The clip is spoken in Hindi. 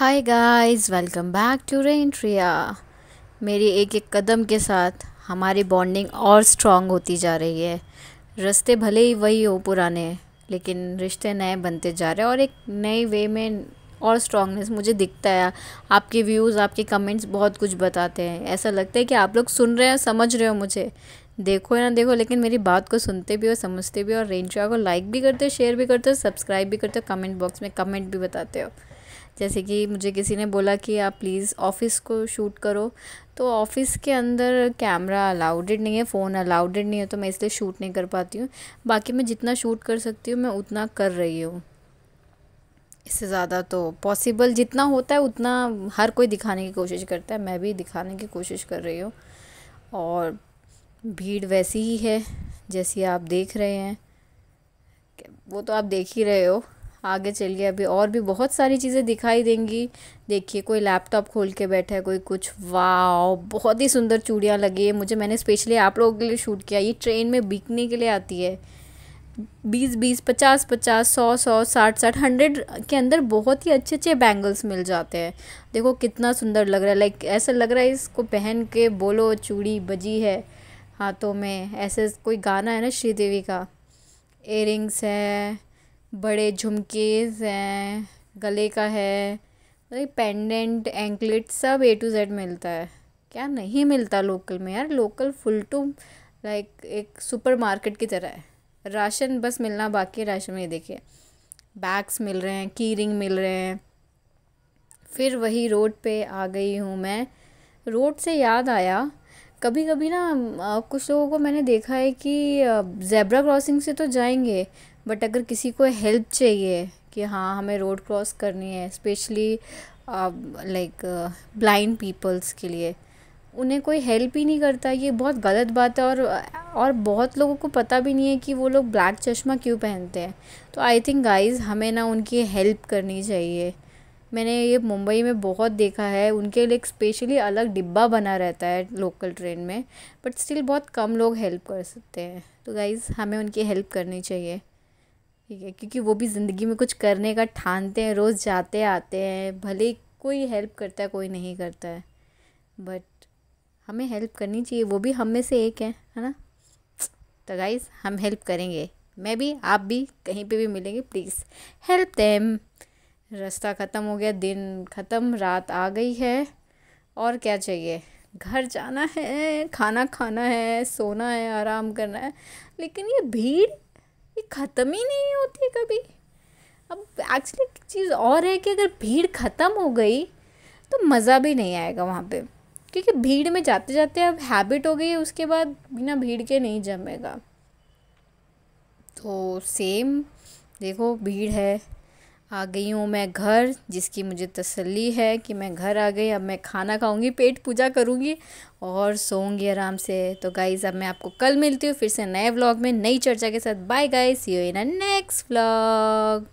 hi guys welcome back to रेंट्रिया मेरी एक एक कदम के साथ हमारी बॉन्डिंग और स्ट्रॉन्ग होती जा रही है रस्ते भले ही वही हो पुराने लेकिन रिश्ते नए बनते जा रहे हैं और एक नए वे में और स्ट्रॉन्गनेस मुझे दिखता है आपके व्यूज़ आपके कमेंट्स बहुत कुछ बताते हैं ऐसा लगता है कि आप लोग सुन रहे हो समझ रहे हो मुझे देखो या ना देखो लेकिन मेरी बात को सुनते भी हो समझते भी हो और रेंट्रिया को लाइक भी करते हो शेयर भी करते हो सब्सक्राइब भी करते हो कमेंट बॉक्स में कमेंट भी बताते हो जैसे कि मुझे किसी ने बोला कि आप प्लीज़ ऑफ़िस को शूट करो तो ऑफ़िस के अंदर कैमरा अलाउडेड नहीं है फ़ोन अलाउडेड नहीं है तो मैं इसलिए शूट नहीं कर पाती हूँ बाकी मैं जितना शूट कर सकती हूँ मैं उतना कर रही हूँ इससे ज़्यादा तो पॉसिबल जितना होता है उतना हर कोई दिखाने की कोशिश करता है मैं भी दिखाने की कोशिश कर रही हूँ और भीड़ वैसी ही है जैसी आप देख रहे हैं वो तो आप देख ही रहे हो आगे चलिए अभी और भी बहुत सारी चीज़ें दिखाई देंगी देखिए कोई लैपटॉप खोल के बैठा है कोई कुछ वाह बहुत ही सुंदर चूड़ियाँ लगी है मुझे मैंने स्पेशली आप लोगों के लिए शूट किया ये ट्रेन में बिकने के लिए आती है बीस बीस पचास पचास सौ सौ साठ साठ हंड्रेड के अंदर बहुत ही अच्छे अच्छे बैंगल्स मिल जाते हैं देखो कितना सुंदर लग रहा है लाइक ऐसा लग रहा है इसको पहन के बोलो चूड़ी बजी है हाथों में ऐसे कोई गाना है ना श्रीदेवी का एयरिंग्स है बड़े झुमकेज हैं गले का है पेंडेंट मतलब एंकलेट सब ए टू जेड मिलता है क्या नहीं मिलता लोकल में यार लोकल फुल टू लाइक एक सुपर मार्केट की तरह है राशन बस मिलना बाकी है राशन में देखिए बैग्स मिल रहे हैं की रिंग मिल रहे हैं फिर वही रोड पे आ गई हूँ मैं रोड से याद आया कभी कभी ना कुछ लोगों को मैंने देखा है कि ज़ेब्रा क्रॉसिंग से तो जाएंगे बट अगर किसी को हेल्प चाहिए कि हाँ हमें रोड क्रॉस करनी है स्पेशली लाइक ब्लाइंड पीपल्स के लिए उन्हें कोई हेल्प ही नहीं करता ये बहुत गलत बात है और और बहुत लोगों को पता भी नहीं है कि वो लोग ब्लैक चश्मा क्यों पहनते हैं तो आई थिंक गाइस हमें ना उनकी हेल्प करनी चाहिए मैंने ये मुंबई में बहुत देखा है उनके लिए एक स्पेशली अलग डिब्बा बना रहता है लोकल ट्रेन में बट स्टिल बहुत कम लोग हेल्प कर सकते हैं तो गाइज़ हमें उनकी हेल्प करनी चाहिए ठीक है क्योंकि वो भी ज़िंदगी में कुछ करने का ठानते हैं रोज़ जाते आते हैं भले कोई हेल्प करता है कोई नहीं करता है बट हमें हेल्प करनी चाहिए वो भी हम में से एक है है ना तो गाइज हम हेल्प करेंगे मैं भी आप भी कहीं पे भी मिलेंगे प्लीज़ हेल्प देम रास्ता ख़त्म हो गया दिन ख़त्म रात आ गई है और क्या चाहिए घर जाना है खाना खाना है सोना है आराम करना है लेकिन ये भीड़ ये ख़त्म ही नहीं होती कभी अब एक्चुअली चीज़ और है कि अगर भीड़ ख़त्म हो गई तो मज़ा भी नहीं आएगा वहाँ पे क्योंकि भीड़ में जाते जाते अब हैबिट हो गई है उसके बाद बिना भीड़ के नहीं जमेगा तो सेम देखो भीड़ है आ गई हूँ मैं घर जिसकी मुझे तसल्ली है कि मैं घर आ गई अब मैं खाना खाऊंगी पेट पूजा करूँगी और सोऊंगी आराम से तो गाइज़ अब मैं आपको कल मिलती हूँ फिर से नए व्लॉग में नई चर्चा के साथ bye guys you in a next vlog